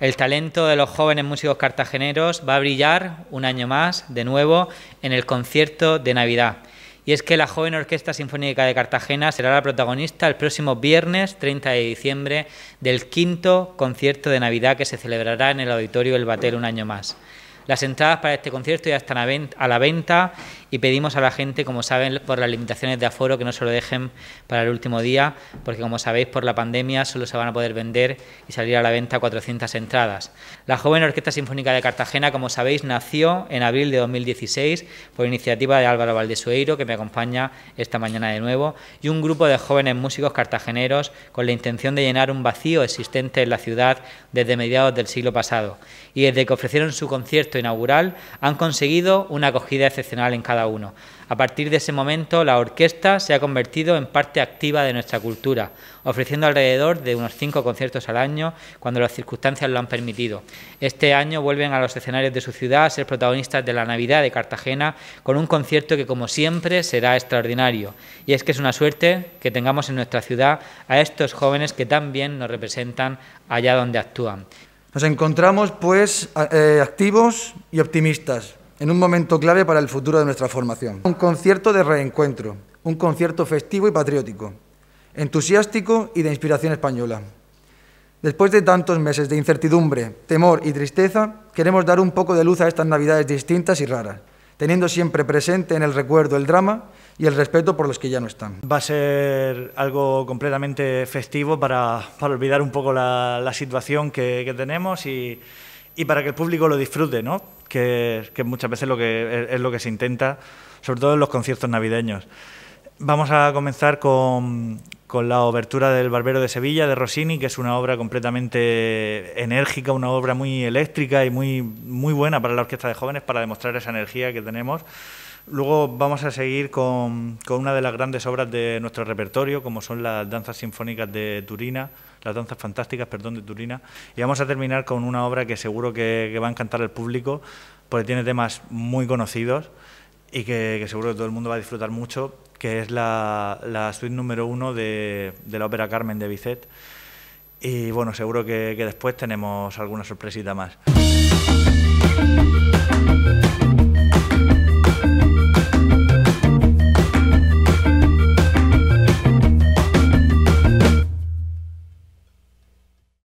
El talento de los jóvenes músicos cartageneros va a brillar un año más, de nuevo, en el concierto de Navidad. Y es que la joven Orquesta Sinfónica de Cartagena será la protagonista el próximo viernes 30 de diciembre del quinto concierto de Navidad que se celebrará en el Auditorio El Batel un año más. Las entradas para este concierto ya están a, la venta y pedimos a la gente, como saben, por las limitaciones de aforo, que no se lo dejen para el último día, porque como sabéis, por la pandemia solo se van a poder vender y salir a la venta 400 entradas. La joven Orquesta Sinfónica de Cartagena, como sabéis, nació en abril de 2016 por iniciativa de Álvaro Valdesueiro, que me acompaña esta mañana de nuevo, y un grupo de jóvenes músicos cartageneros con la intención de llenar un vacío existente en la ciudad desde mediados del siglo pasado. Y desde que ofrecieron su concierto inaugural han conseguido una acogida excepcional en cada uno. A partir de ese momento, la orquesta se ha convertido en parte activa de nuestra cultura, ofreciendo alrededor de unos cinco conciertos al año cuando las circunstancias lo han permitido. Este año vuelven a los escenarios de su ciudad a ser protagonistas de la Navidad de Cartagena con un concierto que, como siempre, será extraordinario. Y es que es una suerte que tengamos en nuestra ciudad a estos jóvenes que tan bien nos representan allá donde actúan. Nos encontramos, pues, eh, activos y optimistas, en un momento clave para el futuro de nuestra formación. Un concierto de reencuentro, un concierto festivo y patriótico, entusiástico y de inspiración española. Después de tantos meses de incertidumbre, temor y tristeza, queremos dar un poco de luz a estas Navidades distintas y raras, teniendo siempre presente en el recuerdo el drama y el respeto por los que ya no están. Va a ser algo completamente festivo para, olvidar un poco la, situación que, tenemos y, para que el público lo disfrute, ¿no? que, muchas veces lo que, es, lo que se intenta, sobre todo en los conciertos navideños. Vamos a comenzar con, la obertura del Barbero de Sevilla de Rossini, que es una obra completamente enérgica, una obra muy eléctrica y muy, muy buena para la orquesta de jóvenes para demostrar esa energía que tenemos Luego vamos a seguir con, una de las grandes obras de nuestro repertorio, como son las danzas sinfónicas de Turina, las danzas fantásticas, perdón, de Turina. Y vamos a terminar con una obra que seguro que, va a encantar al público, porque tiene temas muy conocidos y que, seguro que todo el mundo va a disfrutar mucho, que es la, suite número uno de, la ópera Carmen de Bizet. Y bueno, seguro que después tenemos alguna sorpresita más.